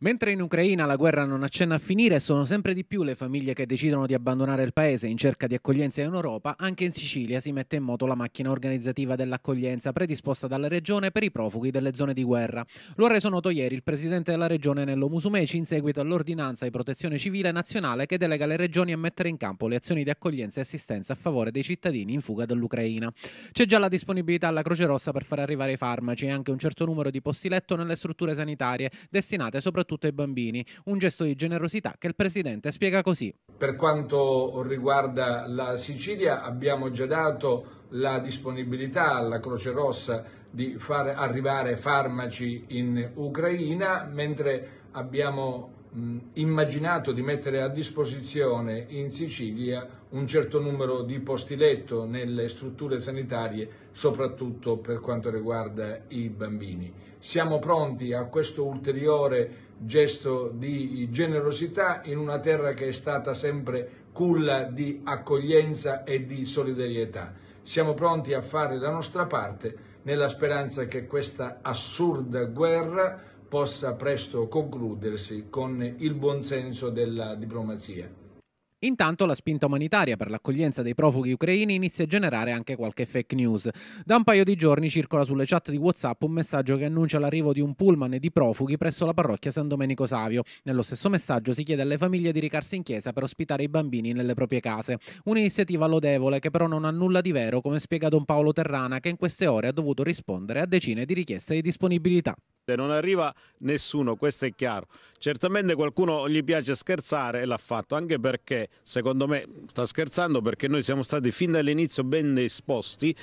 Mentre in Ucraina la guerra non accenna a finire, sono sempre di più le famiglie che decidono di abbandonare il paese in cerca di accoglienza in Europa, anche in Sicilia si mette in moto la macchina organizzativa dell'accoglienza predisposta dalla regione per i profughi delle zone di guerra. Lo ha reso noto ieri il presidente della regione Nello Musumeci in seguito all'ordinanza di protezione civile nazionale che delega le regioni a mettere in campo le azioni di accoglienza e assistenza a favore dei cittadini in fuga dall'Ucraina. C'è già la disponibilità alla Croce Rossa per far arrivare i farmaci e anche un certo numero di posti letto nelle strutture sanitarie destinate soprattutto soprattutto ai bambini. Un gesto di generosità che il Presidente spiega così. Per quanto riguarda la Sicilia abbiamo già dato la disponibilità alla Croce Rossa di far arrivare farmaci in Ucraina, mentre abbiamo immaginato di mettere a disposizione in Sicilia un certo numero di posti letto nelle strutture sanitarie, soprattutto per quanto riguarda i bambini. Siamo pronti a questo ulteriore gesto di generosità in una terra che è stata sempre culla di accoglienza e di solidarietà. Siamo pronti a fare la nostra parte nella speranza che questa assurda guerra possa presto concludersi con il buonsenso della diplomazia. Intanto la spinta umanitaria per l'accoglienza dei profughi ucraini inizia a generare anche qualche fake news. Da un paio di giorni circola sulle chat di WhatsApp un messaggio che annuncia l'arrivo di un pullman e di profughi presso la parrocchia San Domenico Savio. Nello stesso messaggio si chiede alle famiglie di recarsi in chiesa per ospitare i bambini nelle proprie case. Un'iniziativa lodevole che però non ha nulla di vero, come spiega Don Paolo Terrana, che in queste ore ha dovuto rispondere a decine di richieste di disponibilità non arriva nessuno, questo è chiaro. Certamente qualcuno gli piace scherzare e l'ha fatto, anche perché secondo me sta scherzando perché noi siamo stati fin dall'inizio ben esposti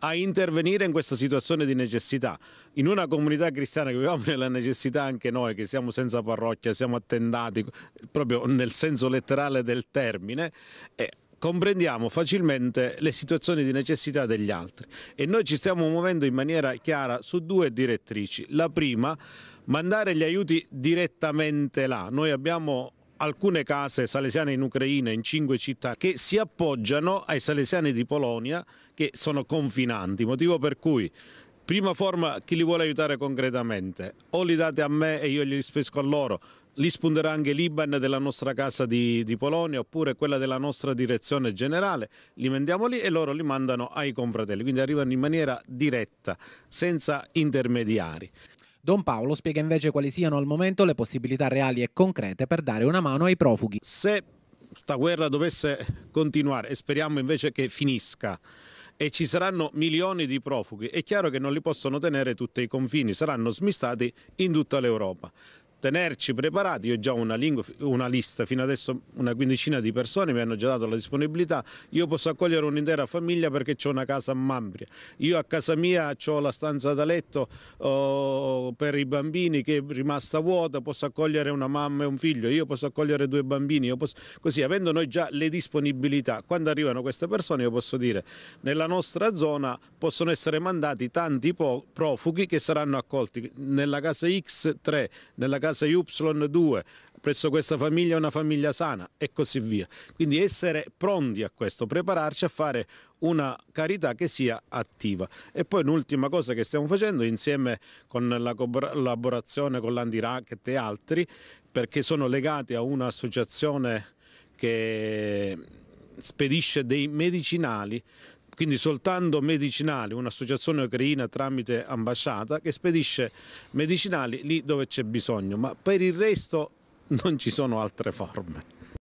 a intervenire in questa situazione di necessità. In una comunità cristiana che viviamo nella necessità anche noi, che siamo senza parrocchia, siamo attendati, proprio nel senso letterale del termine, eh, comprendiamo facilmente le situazioni di necessità degli altri e noi ci stiamo muovendo in maniera chiara su due direttrici. La prima, mandare gli aiuti direttamente là. Noi abbiamo alcune case salesiane in Ucraina, in cinque città, che si appoggiano ai salesiani di Polonia che sono confinanti, motivo per cui prima forma chi li vuole aiutare concretamente, o li date a me e io li rispesco a loro, li spunterà anche l'Iban della nostra casa di, di, Polonia oppure quella della nostra direzione generale, li mandiamo lì e loro li mandano ai confratelli, quindi arrivano in maniera diretta, senza intermediari. Don Paolo spiega invece quali siano al momento le possibilità reali e concrete per dare una mano ai profughi. Se questa guerra dovesse continuare e speriamo invece che finisca, e ci saranno milioni di profughi. È chiaro che non li possono tenere tutti i confini, saranno smistati in tutta l'Europa tenerci preparati. Io ho già una, lingua, una, lista, fino adesso una quindicina di persone mi hanno già dato la disponibilità. Io posso accogliere un'intera famiglia perché ho una casa a Mambria. Io a casa mia ho la stanza da letto oh, per i bambini che è rimasta vuota, posso accogliere una mamma e un figlio, io posso accogliere due bambini. Posso... Così, avendo noi già le disponibilità, quando arrivano queste persone io posso dire nella nostra zona possono essere mandati tanti profughi che saranno accolti nella casa X3, nella casa casa Y2, presso questa famiglia è una famiglia sana e così via. Quindi essere pronti a questo, prepararci a fare una carità che sia attiva. E poi un'ultima cosa che stiamo facendo insieme con la collaborazione con l'Antiracket e altri, perché sono legati a un'associazione che spedisce dei medicinali quindi soltanto medicinali, un'associazione ucraina tramite ambasciata che spedisce medicinali lì dove c'è bisogno, ma per il resto non ci sono altre forme.